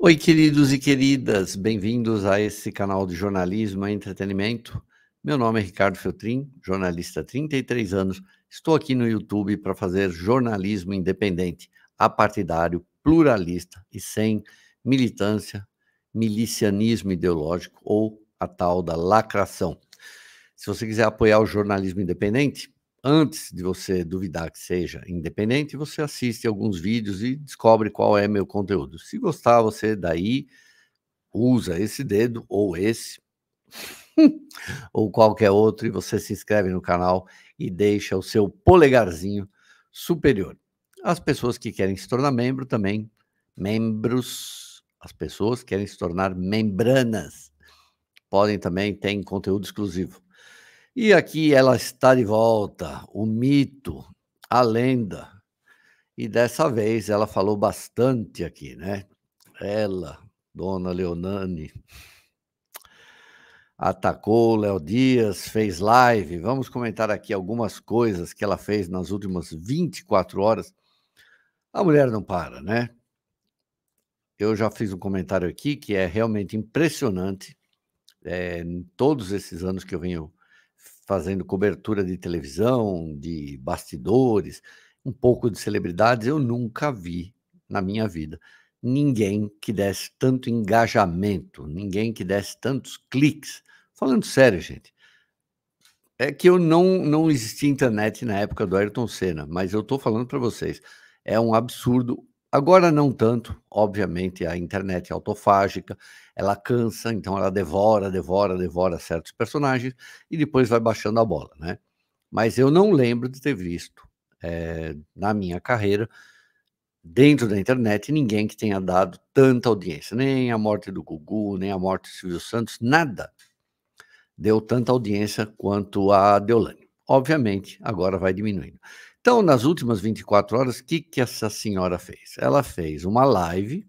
Oi, queridos e queridas, bem-vindos a esse canal de jornalismo e entretenimento. Meu nome é Ricardo Feltrin, jornalista há 33 anos. Estou aqui no YouTube para fazer jornalismo independente, apartidário, pluralista e sem militância, milicianismo ideológico ou a tal da lacração. Se você quiser apoiar o jornalismo independente, antes de você duvidar que seja independente, você assiste alguns vídeos e descobre qual é meu conteúdo. Se gostar, você daí usa esse dedo ou esse ou qualquer outro e você se inscreve no canal e deixa o seu polegarzinho superior. As pessoas que querem se tornar membro também, membros, as pessoas que querem se tornar membranas, podem também ter conteúdo exclusivo e aqui ela está de volta, o mito, a lenda. E dessa vez ela falou bastante aqui, né? Ela, dona Leonane, atacou Léo Dias, fez live. Vamos comentar aqui algumas coisas que ela fez nas últimas 24 horas. A mulher não para, né? Eu já fiz um comentário aqui que é realmente impressionante. É, em todos esses anos que eu venho fazendo cobertura de televisão, de bastidores, um pouco de celebridades, eu nunca vi na minha vida ninguém que desse tanto engajamento, ninguém que desse tantos cliques. Falando sério, gente, é que eu não não existia internet na época do Ayrton Senna, mas eu estou falando para vocês, é um absurdo. Agora não tanto, obviamente a internet é autofágica, ela cansa, então ela devora, devora, devora certos personagens e depois vai baixando a bola, né? Mas eu não lembro de ter visto é, na minha carreira, dentro da internet, ninguém que tenha dado tanta audiência. Nem a morte do Gugu, nem a morte do Silvio Santos, nada deu tanta audiência quanto a Deolane. Obviamente, agora vai diminuindo. Então, nas últimas 24 horas, o que, que essa senhora fez? Ela fez uma live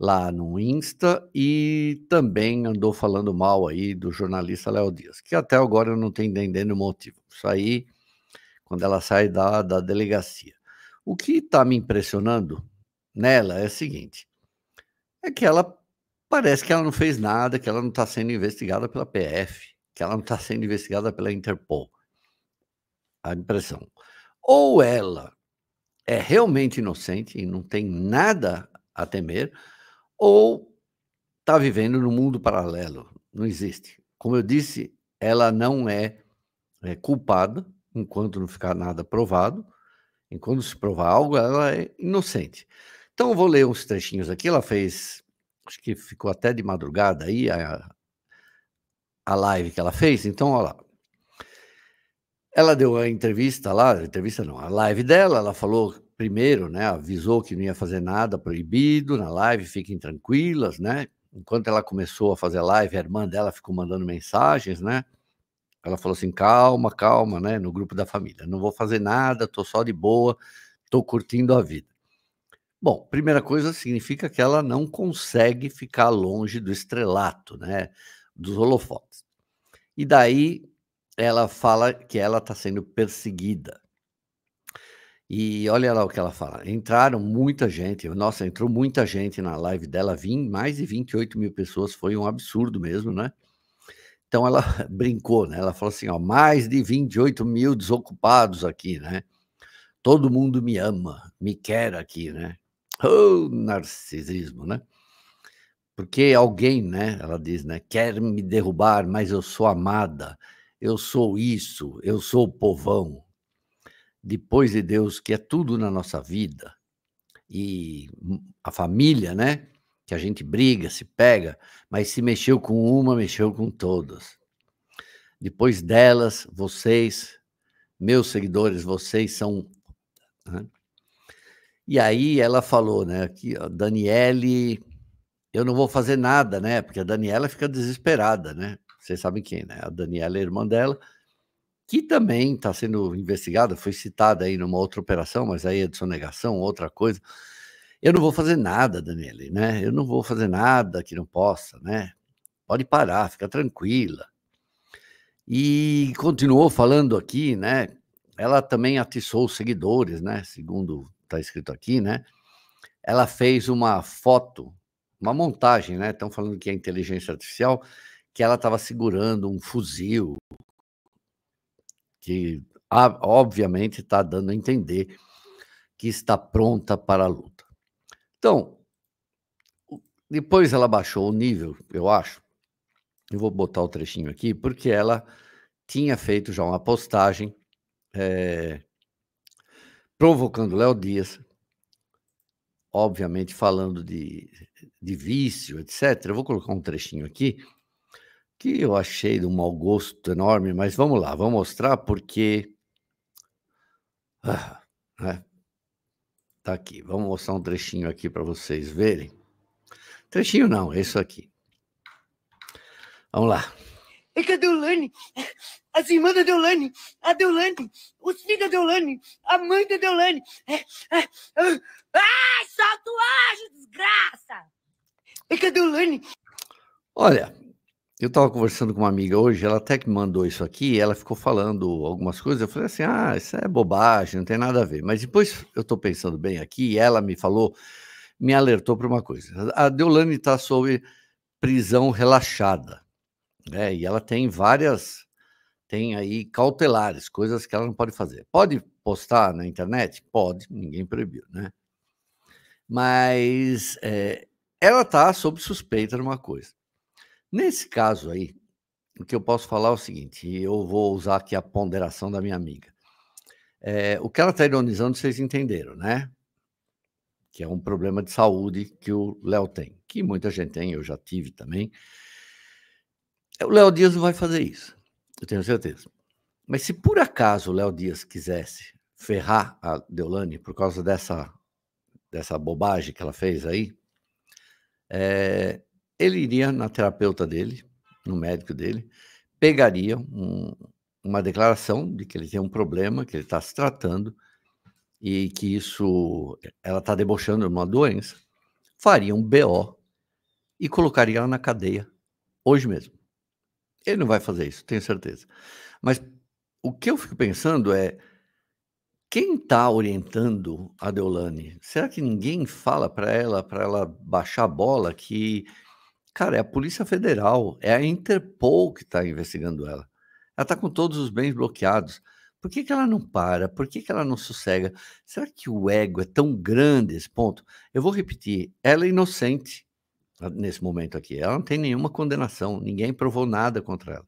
lá no Insta e também andou falando mal aí do jornalista Léo Dias, que até agora eu não estou entendendo o motivo. Isso aí, quando ela sai da, da delegacia. O que está me impressionando nela é o seguinte: é que ela parece que ela não fez nada, que ela não está sendo investigada pela PF, que ela não está sendo investigada pela Interpol. A impressão. Ou ela é realmente inocente e não tem nada a temer, ou está vivendo num mundo paralelo. Não existe. Como eu disse, ela não é, é culpada enquanto não ficar nada provado. Enquanto se provar algo, ela é inocente. Então, eu vou ler uns trechinhos aqui. Ela fez, acho que ficou até de madrugada aí a, a live que ela fez. Então, olha lá. Ela deu a entrevista lá, a entrevista não, a live dela. Ela falou primeiro, né, avisou que não ia fazer nada proibido na live, fiquem tranquilas, né? Enquanto ela começou a fazer live, a irmã dela ficou mandando mensagens, né? Ela falou assim: calma, calma, né? No grupo da família, não vou fazer nada, tô só de boa, tô curtindo a vida. Bom, primeira coisa significa que ela não consegue ficar longe do estrelato, né? Dos holofotes. E daí ela fala que ela está sendo perseguida. E olha lá o que ela fala. Entraram muita gente. Nossa, entrou muita gente na live dela. Vim mais de 28 mil pessoas. Foi um absurdo mesmo, né? Então ela brincou, né? Ela falou assim: ó, mais de 28 mil desocupados aqui, né? Todo mundo me ama, me quer aqui, né? Oh, narcisismo, né? Porque alguém, né? Ela diz, né? Quer me derrubar, mas eu sou amada. Eu sou isso. Eu sou o povão depois de Deus, que é tudo na nossa vida, e a família, né? Que a gente briga, se pega, mas se mexeu com uma, mexeu com todas. Depois delas, vocês, meus seguidores, vocês são. Né? E aí ela falou, né? Que a Daniele, eu não vou fazer nada, né? Porque a Daniela fica desesperada, né? Vocês sabem quem, né? A Daniela, é irmã dela, que também está sendo investigada, foi citada aí numa outra operação, mas aí é de sonegação, outra coisa. Eu não vou fazer nada, Daniele, né? Eu não vou fazer nada que não possa, né? Pode parar, fica tranquila. E continuou falando aqui, né? Ela também atiçou os seguidores, né? Segundo está escrito aqui, né? Ela fez uma foto, uma montagem, né? Estão falando que é inteligência artificial, que ela estava segurando um fuzil, que ah, obviamente está dando a entender que está pronta para a luta. Então, depois ela baixou o nível, eu acho. Eu vou botar o trechinho aqui, porque ela tinha feito já uma postagem é, provocando Léo Dias, obviamente falando de, de vício, etc. Eu vou colocar um trechinho aqui que eu achei de um mau gosto enorme, mas vamos lá, vamos mostrar porque. Ah, né? Tá aqui, vamos mostrar um trechinho aqui para vocês verem. Trechinho não, é isso aqui. Vamos lá. É que a Deolane, as irmãs da Deolane, a Deolane, os filhos da Deolane, a mãe da Deolane. É, é, é, ai, ah, solta o anjo, desgraça! É que a Deolane. Olha, eu estava conversando com uma amiga hoje, ela até que me mandou isso aqui, ela ficou falando algumas coisas, eu falei assim, ah, isso é bobagem, não tem nada a ver. Mas depois eu estou pensando bem aqui, e ela me falou, me alertou para uma coisa. A Deolane está sob prisão relaxada, né? E ela tem várias, tem aí cautelares, coisas que ela não pode fazer. Pode postar na internet? Pode, ninguém proibiu, né? Mas é, ela está sob suspeita de uma coisa Nesse caso aí, o que eu posso falar é o seguinte, e eu vou usar aqui a ponderação da minha amiga. É, o que ela está ironizando, vocês entenderam, né? Que é um problema de saúde que o Léo tem, que muita gente tem, eu já tive também. É, o Léo Dias não vai fazer isso, eu tenho certeza. Mas se por acaso o Léo Dias quisesse ferrar a Deolane por causa dessa, dessa bobagem que ela fez aí, é, ele iria na terapeuta dele, no médico dele, pegaria um, uma declaração de que ele tem um problema, que ele está se tratando e que isso ela está debochando de uma doença, faria um BO e colocaria ela na cadeia hoje mesmo. Ele não vai fazer isso, tenho certeza. Mas o que eu fico pensando é quem está orientando a Deolane? Será que ninguém fala para ela, para ela baixar a bola, que Cara, é a Polícia Federal, é a Interpol que está investigando ela. Ela está com todos os bens bloqueados. Por que, que ela não para? Por que, que ela não sossega? Será que o ego é tão grande esse ponto? Eu vou repetir: ela é inocente ah, nesse momento aqui. Ela não tem nenhuma condenação, ninguém provou nada contra ela.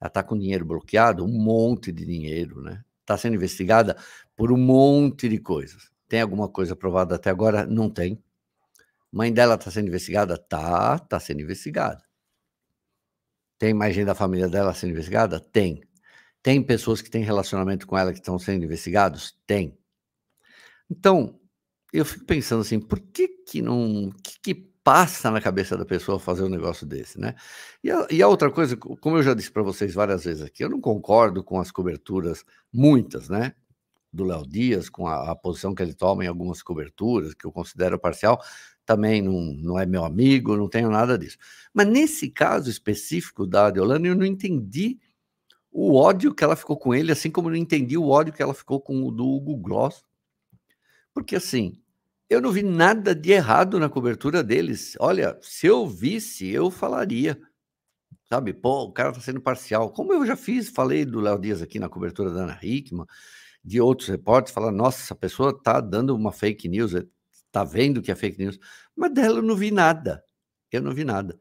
Ela está com dinheiro bloqueado, um monte de dinheiro, né? Está sendo investigada por um monte de coisas. Tem alguma coisa provada até agora? Não tem. Mãe dela está sendo investigada? Tá, está sendo investigada. Tem mais gente da família dela sendo investigada? Tem. Tem pessoas que têm relacionamento com ela que estão sendo investigados? Tem. Então, eu fico pensando assim, por que que não... que, que passa na cabeça da pessoa fazer um negócio desse, né? E a, e a outra coisa, como eu já disse para vocês várias vezes aqui, eu não concordo com as coberturas, muitas, né? Do Léo Dias, com a, a posição que ele toma em algumas coberturas, que eu considero parcial, também não, não é meu amigo, não tenho nada disso. Mas nesse caso específico da Adeolane, eu não entendi o ódio que ela ficou com ele, assim como não entendi o ódio que ela ficou com o do Hugo Gloss. Porque assim, eu não vi nada de errado na cobertura deles. Olha, se eu visse, eu falaria. Sabe, pô, o cara tá sendo parcial. Como eu já fiz, falei do Léo Dias aqui na cobertura da Ana Hickman, de outros repórteres, falar, nossa, essa pessoa tá dando uma fake news, está vendo que é fake news, mas dela eu não vi nada. Eu não vi nada.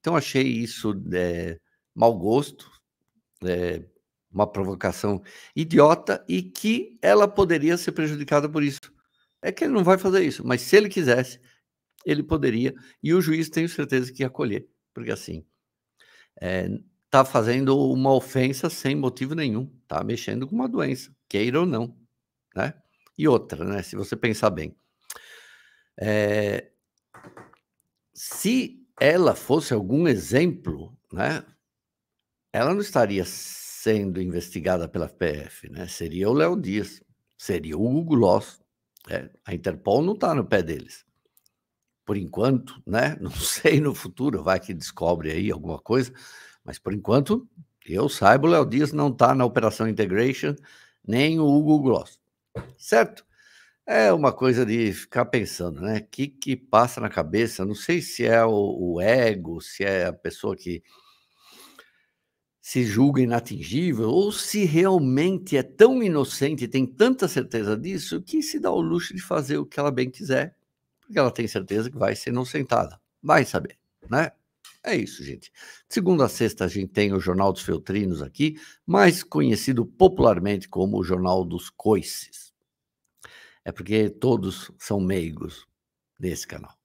Então achei isso é, mau gosto, é, uma provocação idiota e que ela poderia ser prejudicada por isso. É que ele não vai fazer isso, mas se ele quisesse, ele poderia, e o juiz tenho certeza que ia acolher, porque assim está é, tá fazendo uma ofensa sem motivo nenhum, está mexendo com uma doença, queira ou não. Né? E outra, né? Se você pensar bem, é, se ela fosse algum exemplo, né, ela não estaria sendo investigada pela PF, né? Seria o Léo Dias, seria o Hugo Loss. Né? A Interpol não está no pé deles. Por enquanto, né? Não sei no futuro, vai que descobre aí alguma coisa, mas por enquanto, eu saiba, o Léo Dias não está na Operação Integration, nem o Hugo Gloss. Certo? É uma coisa de ficar pensando, né? O que, que passa na cabeça? Não sei se é o, o ego, se é a pessoa que se julga inatingível, ou se realmente é tão inocente, e tem tanta certeza disso, que se dá o luxo de fazer o que ela bem quiser, porque ela tem certeza que vai ser inocentada. Vai saber, né? É isso, gente. Segunda a sexta a gente tem o Jornal dos Feltrinos aqui, mais conhecido popularmente como o Jornal dos Coices. É porque todos são meigos desse canal.